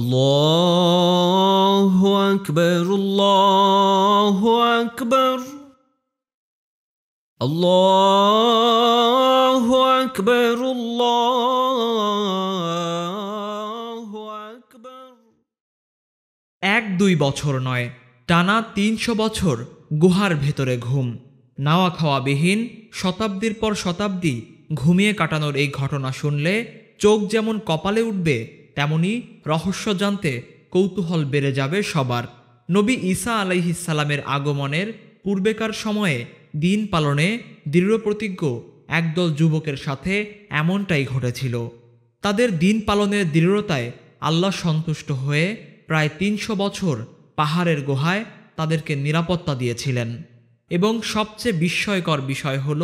الله أكبر الله أكبر الله أكبر الله أكبر এক দুই বছর নয় টানা তিনশো বছর গুহার ভেতরে ঘুম নাওয়া খাওয়া বিহীন শতাব্দীর পর শতাব্দী ঘুমিয়ে কাটানোর এই ঘটনা শুনলে চোখ যেমন কপালে উঠবে তেমনি রহস্য জানতে কৌতূহল বেড়ে যাবে সবার নবী ঈসা আলাইহিসালামের আগমনের পূর্বেকার সময়ে দিন পালনে দৃঢ়প্রতিজ্ঞ একদল যুবকের সাথে এমনটাই ঘটেছিল তাদের দিন পালনের দৃঢ়তায় আল্লাহ সন্তুষ্ট হয়ে প্রায় তিনশো বছর পাহাড়ের গুহায় তাদেরকে নিরাপত্তা দিয়েছিলেন এবং সবচেয়ে বিস্ময়কর বিষয় হল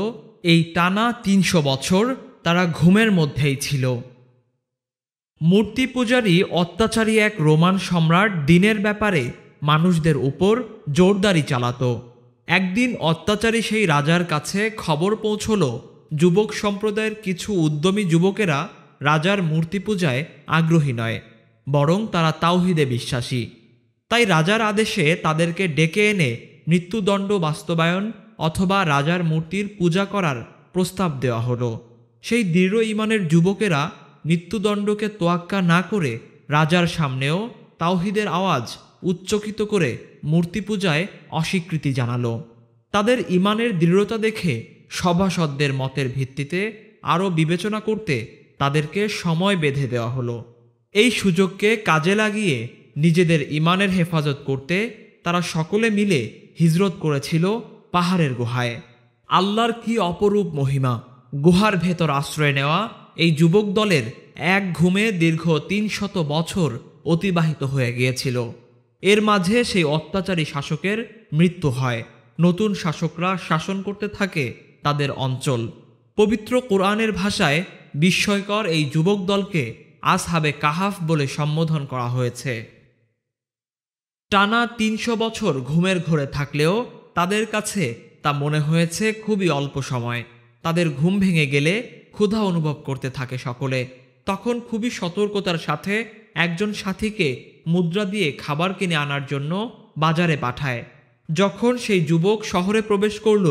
এই টানা তিনশো বছর তারা ঘুমের মধ্যেই ছিল মূর্তি পূজারী অত্যাচারী এক রোমান সম্রাট দিনের ব্যাপারে মানুষদের উপর জোরদারি চালাত একদিন অত্যাচারী সেই রাজার কাছে খবর পৌঁছল যুবক সম্প্রদায়ের কিছু উদ্যমী যুবকেরা রাজার মূর্তি পূজায় আগ্রহী নয় বরং তারা তাওহিদে বিশ্বাসী তাই রাজার আদেশে তাদেরকে ডেকে এনে মৃত্যুদণ্ড বাস্তবায়ন অথবা রাজার মূর্তির পূজা করার প্রস্তাব দেওয়া হলো সেই দৃঢ় ইমানের যুবকেরা মৃত্যুদণ্ডকে তোয়াক্কা না করে রাজার সামনেও তাওহিদের আওয়াজ উচ্চকিত করে মূর্তি পূজায় অস্বীকৃতি জানালো তাদের ইমানের দৃঢ়তা দেখে সভাসদদের মতের ভিত্তিতে আরও বিবেচনা করতে তাদেরকে সময় বেঁধে দেওয়া হলো এই সুযোগকে কাজে লাগিয়ে নিজেদের ইমানের হেফাজত করতে তারা সকলে মিলে হিজরত করেছিল পাহাড়ের গুহায় আল্লাহর কি অপরূপ মহিমা গুহার ভেতর আশ্রয় নেওয়া এই যুবক দলের এক ঘুমে দীর্ঘ তিন শত বছর অতিবাহিত হয়ে গিয়েছিল এর মাঝে সেই অত্যাচারী শাসকের মৃত্যু হয় নতুন শাসকরা শাসন করতে থাকে তাদের অঞ্চল পবিত্র কোরআনের ভাষায় বিস্ময়কর এই যুবক দলকে আসহাবে কাহাফ বলে সম্বোধন করা হয়েছে টানা তিনশো বছর ঘুমের ঘরে থাকলেও তাদের কাছে তা মনে হয়েছে খুবই অল্প সময় তাদের ঘুম ভেঙে গেলে ক্ষুধা অনুভব করতে থাকে সকলে তখন খুবই সতর্কতার সাথে একজন সাথীকে মুদ্রা দিয়ে খাবার কিনে আনার জন্য বাজারে পাঠায় যখন সেই যুবক শহরে প্রবেশ করল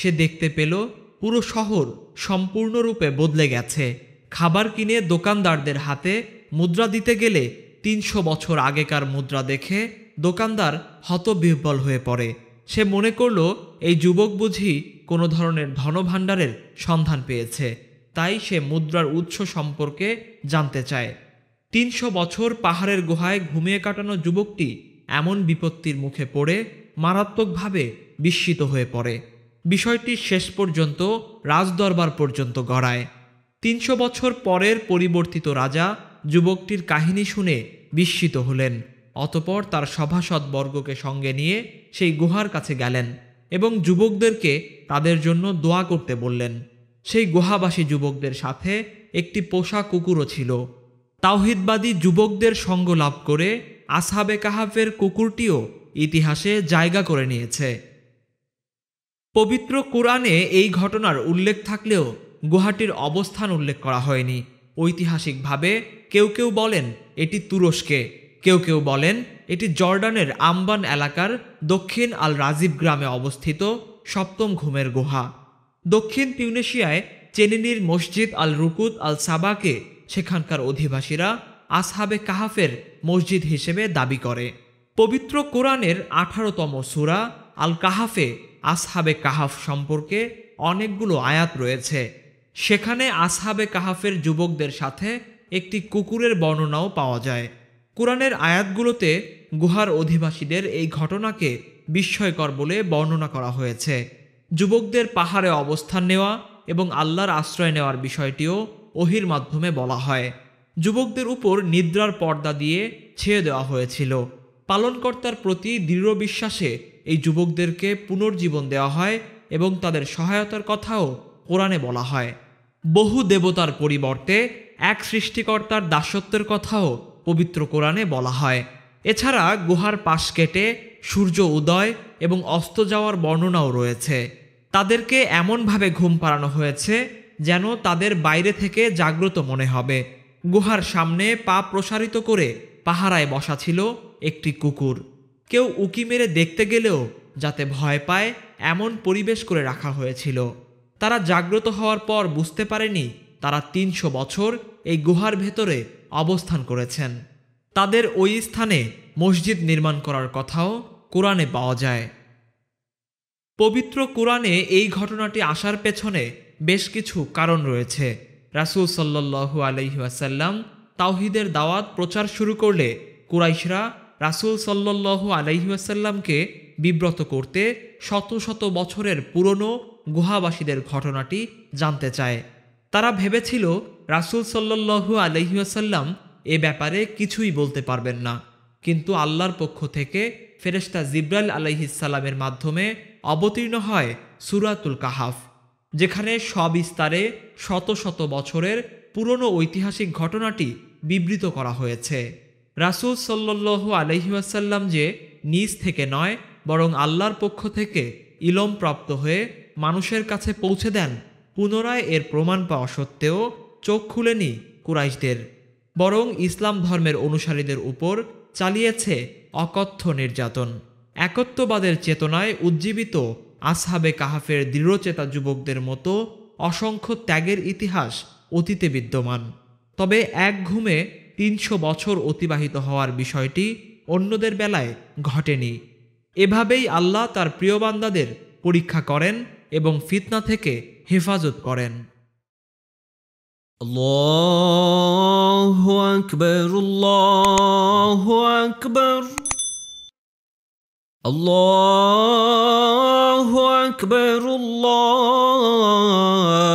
সে দেখতে পেল পুরো শহর সম্পূর্ণরূপে বদলে গেছে খাবার কিনে দোকানদারদের হাতে মুদ্রা দিতে গেলে তিনশো বছর আগেকার মুদ্রা দেখে দোকানদার হতবিহ্বল হয়ে পড়ে সে মনে করল এই যুবক বুঝি কোনো ধরনের ধনভাণ্ডারের সন্ধান পেয়েছে তাই সে মুদ্রার উৎস সম্পর্কে জানতে চায় তিনশো বছর পাহাড়ের গুহায় ঘুমিয়ে কাটানো যুবকটি এমন বিপত্তির মুখে পড়ে মারাত্মকভাবে বিস্মিত হয়ে পড়ে বিষয়টি শেষ পর্যন্ত রাজদরবার পর্যন্ত গড়ায় তিনশো বছর পরের পরিবর্তিত রাজা যুবকটির কাহিনী শুনে বিস্মিত হলেন অতপর তার সভাসদবর্গকে সঙ্গে নিয়ে সেই গুহার কাছে গেলেন এবং যুবকদেরকে তাদের জন্য দোয়া করতে বললেন সেই গুহাবাসী যুবকদের সাথে একটি পোষা কুকুরও ছিল তাওহিদবাদী যুবকদের সঙ্গ লাভ করে আসহাবে কাহাফের কুকুরটিও ইতিহাসে জায়গা করে নিয়েছে পবিত্র কোরআনে এই ঘটনার উল্লেখ থাকলেও গুহাটির অবস্থান উল্লেখ করা হয়নি ঐতিহাসিকভাবে কেউ কেউ বলেন এটি তুরস্কে কেউ কেউ বলেন এটি জর্ডানের আমবান এলাকার দক্ষিণ আল রাজিব গ্রামে অবস্থিত সপ্তম ঘুমের গুহা দক্ষিণ টিউনেশিয়ায় চেনিনির মসজিদ আল রুকুদ আল সাবাকে সেখানকার অধিবাসীরা আসহাবে কাহাফের মসজিদ হিসেবে দাবি করে পবিত্র কোরআনের আঠারোতম সুরা আল কাহাফে আসহাবে কাহাফ সম্পর্কে অনেকগুলো আয়াত রয়েছে সেখানে আসহাবে কাহাফের যুবকদের সাথে একটি কুকুরের বর্ণনাও পাওয়া যায় কোরআনের আয়াতগুলোতে গুহার অধিবাসীদের এই ঘটনাকে বিস্ময়কর বলে বর্ণনা করা হয়েছে যুবকদের পাহাড়ে অবস্থান নেওয়া এবং আল্লাহর আশ্রয় নেওয়ার বিষয়টিও ওহির মাধ্যমে বলা হয় যুবকদের উপর নিদ্রার পর্দা দিয়ে ছেয়ে দেওয়া হয়েছিল পালনকর্তার প্রতি দৃঢ় বিশ্বাসে এই যুবকদেরকে পুনর্জীবন দেওয়া হয় এবং তাদের সহায়তার কথাও কোরআনে বলা হয় বহু দেবতার পরিবর্তে এক সৃষ্টিকর্তার দাসত্বের কথাও পবিত্র কোরআনে বলা হয় এছাড়া গুহার পাশ কেটে সূর্য উদয় এবং অস্ত যাওয়ার বর্ণনাও রয়েছে তাদেরকে এমনভাবে ঘুম পাড়ানো হয়েছে যেন তাদের বাইরে থেকে জাগ্রত মনে হবে গুহার সামনে পা প্রসারিত করে পাহারায় বসা ছিল একটি কুকুর কেউ উকি মেরে দেখতে গেলেও যাতে ভয় পায় এমন পরিবেশ করে রাখা হয়েছিল তারা জাগ্রত হওয়ার পর বুঝতে পারেনি তারা তিনশো বছর এই গুহার ভেতরে অবস্থান করেছেন তাদের ওই স্থানে মসজিদ নির্মাণ করার কথাও কোরআনে পাওয়া যায় পবিত্র কোরআনে এই ঘটনাটি আসার পেছনে বেশ কিছু কারণ রয়েছে রাসুল সাল্লু আলহিহাসাল্লাম তাওহিদের দাওয়াত প্রচার শুরু করলে কুরাইশরা রাসুল সাল্লু আলহিহাসাল্লামকে বিব্রত করতে শত শত বছরের পুরনো গুহাবাসীদের ঘটনাটি জানতে চায় তারা ভেবেছিল রাসুল সাল্লু আলহিহাসাল্লাম এ ব্যাপারে কিছুই বলতে পারবেন না কিন্তু আল্লাহর পক্ষ থেকে ফেরেস্তা জিব্রাইল আলহিসাল্লামের মাধ্যমে অবতীর্ণ হয় সুরাতুল কাহাফ যেখানে সবিস্তারে শত শত বছরের পুরনো ঐতিহাসিক ঘটনাটি বিবৃত করা হয়েছে রাসুল সাল্লু আলহিউসাল্লাম যে নিজ থেকে নয় বরং আল্লাহর পক্ষ থেকে ইলম প্রাপ্ত হয়ে মানুষের কাছে পৌঁছে দেন পুনরায় এর প্রমাণ পাওয়া সত্ত্বেও চোখ খুলেনি কুরাইশদের বরং ইসলাম ধর্মের অনুসারীদের উপর চালিয়েছে অকথ্য নির্যাতন একত্ববাদের চেতনায় উজ্জীবিত আসহাবে কাহাফের দৃঢ়চেতা যুবকদের মতো অসংখ্য ত্যাগের ইতিহাস অতীতে বিদ্যমান তবে এক ঘুমে তিনশো বছর অতিবাহিত হওয়ার বিষয়টি অন্যদের বেলায় ঘটেনি এভাবেই আল্লাহ তার প্রিয়বান্দাদের পরীক্ষা করেন এবং ফিতনা থেকে হেফাজত করেন আকবর أكبر الله الله أكبر الله